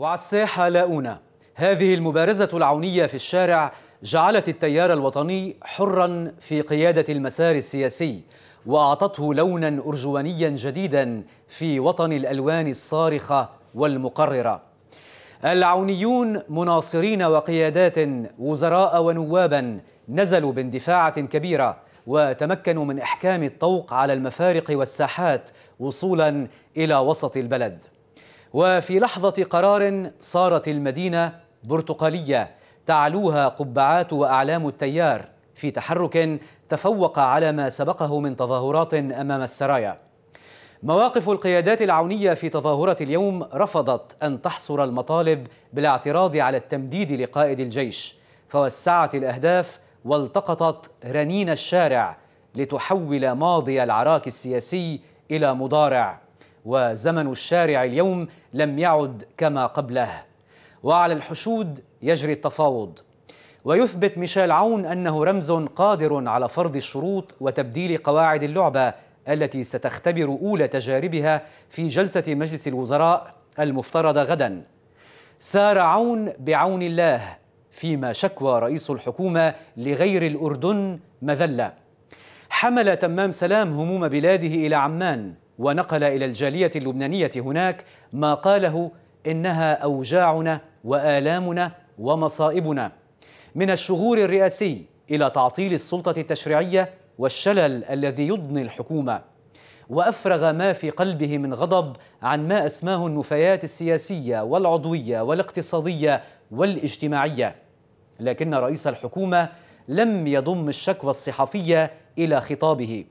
وعالساحة الساحة لاؤونا هذه المبارزة العونية في الشارع جعلت التيار الوطني حرا في قيادة المسار السياسي وأعطته لونا أرجوانيا جديدا في وطن الألوان الصارخة والمقررة العونيون مناصرين وقيادات وزراء ونوابا نزلوا باندفاعة كبيرة وتمكنوا من إحكام الطوق على المفارق والساحات وصولا إلى وسط البلد وفي لحظة قرار صارت المدينة برتقالية تعلوها قبعات وأعلام التيار في تحرك تفوق على ما سبقه من تظاهرات أمام السرايا مواقف القيادات العونية في تظاهرة اليوم رفضت أن تحصر المطالب بالاعتراض على التمديد لقائد الجيش فوسعت الأهداف والتقطت رنين الشارع لتحول ماضي العراك السياسي إلى مضارع وزمن الشارع اليوم لم يعد كما قبله وعلى الحشود يجري التفاوض ويثبت ميشيل عون انه رمز قادر على فرض الشروط وتبديل قواعد اللعبه التي ستختبر اولى تجاربها في جلسه مجلس الوزراء المفترضه غدا سار عون بعون الله فيما شكوى رئيس الحكومه لغير الاردن مذله حمل تمام سلام هموم بلاده الى عمان ونقل إلى الجالية اللبنانية هناك ما قاله إنها أوجاعنا وآلامنا ومصائبنا من الشغور الرئاسي إلى تعطيل السلطة التشريعية والشلل الذي يضني الحكومة وافرغ ما في قلبه من غضب عن ما اسماه النفايات السياسيه والعضويه والاقتصاديه والاجتماعيه لكن رئيس الحكومه لم يضم الشكوى الصحفيه الى خطابه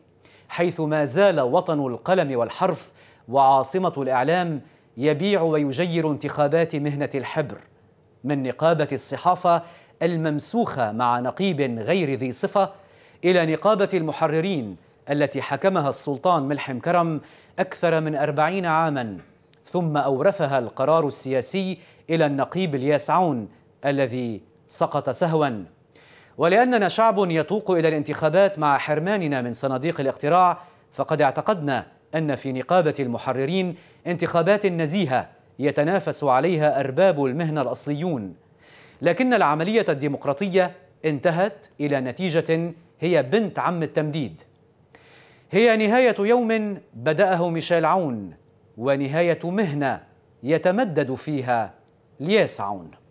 حيث ما زال وطن القلم والحرف وعاصمة الإعلام يبيع ويجير انتخابات مهنة الحبر من نقابة الصحافة الممسوخة مع نقيب غير ذي صفة إلى نقابة المحررين التي حكمها السلطان ملحم كرم أكثر من أربعين عاما ثم أورثها القرار السياسي إلى النقيب الياس عون الذي سقط سهوا ولأننا شعب يتوق إلى الانتخابات مع حرماننا من صناديق الاقتراع فقد اعتقدنا أن في نقابة المحررين انتخابات نزيهة يتنافس عليها أرباب المهنة الأصليون لكن العملية الديمقراطية انتهت إلى نتيجة هي بنت عم التمديد هي نهاية يوم بدأه ميشيل عون ونهاية مهنة يتمدد فيها لياس عون